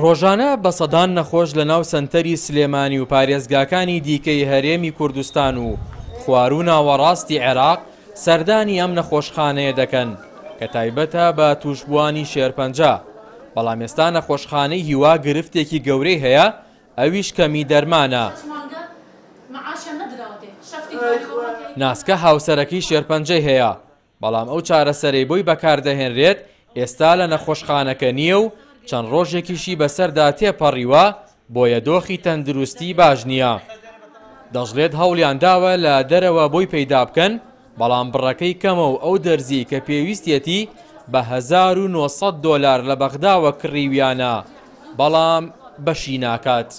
ڕۆژانە بە سەدان نەخۆش لە ناو سنتەری سلێمانی و پارێزگاکانی دیکەی هەرێمی کوردستان و خوارو ناوەڕاستی عێراق سەردانی ئەم نەخۆشخانەیە دەکەن کە تایبەتە بە توشببووانی شێرپەنج بەڵام ئێستا نەخۆشخانەی هیوا گرفتێکی گەورەی هەیە ئەویش کەمی دەرمانە ناسکە هاوسەرەکەی شێرپەنجەی هەیە بەڵام ئەو چارەسەری بۆی بەکاردەهێنرێت ئێستا لە نەخۆشخانەکە نییە و چەند ڕۆژێکیشی بەسەردا تێپەڕیوە بۆیە دۆخی تەندروستی باش نییە. دەژڵێت هەولیان داوە لە دەرەوە بۆی پەیدا بکەن بەڵام بڕەکەی کەمە و ئەو دەرزی کە پێویستەتی بە 1900 دلار لە بەغداوە کڕیویانە بەڵام بەشی ناکات.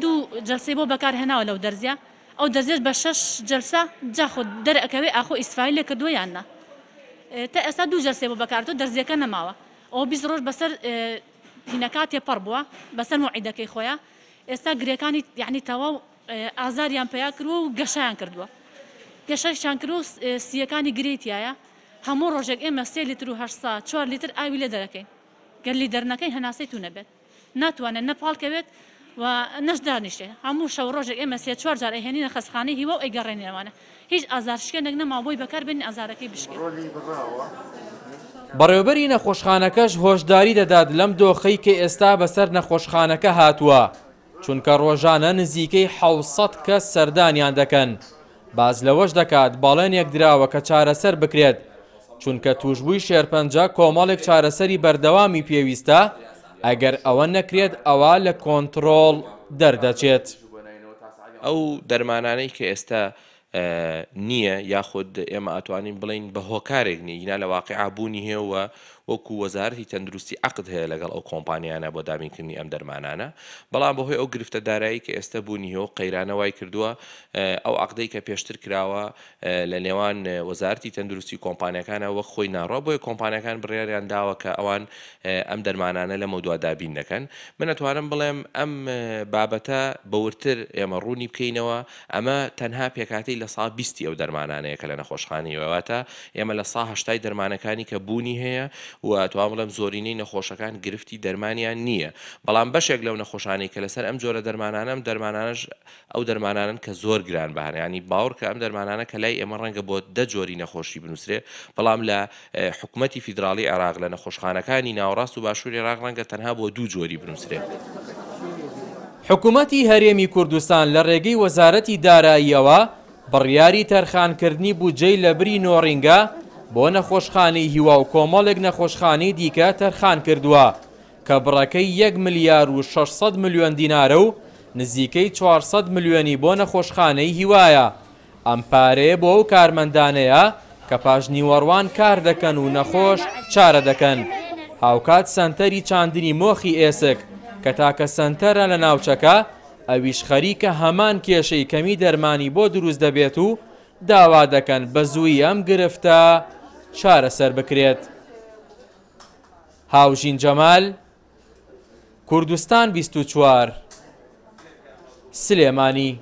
دوو جلسی بۆ بەکار هێناوە لەو دەرزیە ئەو دەزیێت بە شش جلسە جاخود دەرەکەوێ ئاخۆ ئیسفاایل لێ کە دوۆیاننا. تا ئێستا دوو جلسێ بۆ بەکارتۆ دەرزیەکە نەماوە. ئەو بیست ڕۆژ بەسەر هینەکە تێپەڕ بووە بەسەر وعیدەکەی خۆیان ئێستا گرەکانی یعنی تەواو ئازاریان پیا کردووە و گەشیان کردووە گەشەشان کرد و سیەکانی گرێتیایە هەموو ڕۆژێک ئێمە سێ لیتر و هەشسا چوار لیتر ئاوی لە دەرەکەین گەلی دەرنەکەی هەناسی تو نەبێت ناتوانێت نەپالکەوێت و نەشدانیشێ هەموو شەو ڕۆژێک ئێمە سێ چوار جار ئەهێنینە خستخانی هیوە و ئەگەڕێنێوانە هیچ ئازار شکێنێک نەما بۆی بەکار بن ئازارەکەی بشکێت. بەڕێوبەری نەخۆشخانەکەش هۆشداری دەدات لەم دۆخەی کە ئێستا بەسەر نەخۆشخانەکە هاتووە چونکە ڕۆژانە نزیکەی حوسەد کە سەردانیان دەکەن باز لەوەش دەکات باڵێنێک دراوە کە چارەسەر بکرێت چونکە توشببووی شێرپەنجە کۆمەڵێک چارەسەری بەردەوامی پێویستە ئەگەر ئەوە نەکرێت ئەوە لە کۆنتترۆل دەردەچێت ئەو دەرمانانەی کە ئێستا نییە یاخود ئێمە ئەتوانین بڵین بە هۆکارێک نیە هینا لە واقع ئابوونی هێوە وەکو وەزارتی تەندروستی عقد هەیە لەگەڵ ئەو کۆمپانیانە بۆ دامینکردنی ئەم دەرمانانە بەڵام بەهۆی ئەو گرفتە دارایی کە ئێستا بوونیەوە قەیرانەوەی کردووە ئەو عقدەی کە پێشتر کراوە لە نێوان وەزارتی تەندروستی کۆمپانیەکانە وە خۆی ناڕۆ بۆی کۆمپانیەکان بڕیاریان داوە کە ئەوان ئەم دەرمانانە لە مەودوا دابین دەکەن من ئەتوانم بڵێم ئەم بابەتە بەورتر ئێمە ڕوونی بکەینەوە ئەمە تەنها پێکاتی لە سا بیستی ئەو دەرمانانەیە کە لە نەخۆشخانەوەواتە ئێمە لە ساهشتای دەرمانەکانی کە بوونی هەیە و توان بڵم زۆرینەی نەخۆشەکان گرفتی دەرمانیان نییە بەڵام بەشێک لەو نەخۆشانەی کە لەسەر ئەم جۆرە دەرمانانم دەرمانانش ئەو دەرمانانن کە زۆر گران بەهرەیانی باور کە ئەم دەرمانانە کە لای ئێمە ڕەنگە بۆ دە جۆری نەخۆشی بنووسێ بەڵام لە حکوومەتتی فیدراڵی عراق لە نەخۆشخانەکانی ناوڕاست و باشووری ڕاق ڕەنگە تەنها بۆ دوو جۆری بنووسێ. حکوومەتتی هەرێمی کوردستان لە ڕێگەی وەزارەتی داراییەوە بڕیاری تەرخانکردنی بودجەی لە بری نۆڕینگە بۆ نەخۆشخانی هیوا و کۆمەڵێک نەخۆشخانی دیکە تەرخان کردووە کە بڕەکەی 1 ملیار و 600 میلیۆن دیناارە و نزیکەی 400 میلیۆنی بۆ نەخۆشخانەی هیوایە ئەم پارەیە بۆ ئەو کارمەندانەیە کە پاشنیوەڕوان کار دەکەن و نەخۆش چارە دەکەن هاوکات سنتەری چاندنی مۆخی ئێسک کە تاکە سنتەرە لە ناوچەکە ئەویش خەریکە هەمان کێشەی کەمی دەرمانی بۆ دروست دەبێت و داوا دەکەن بە زووی ئەم گرفتە چارەسەر بکرێت. هاوژین جەمال کوردستان 24 سلێمانی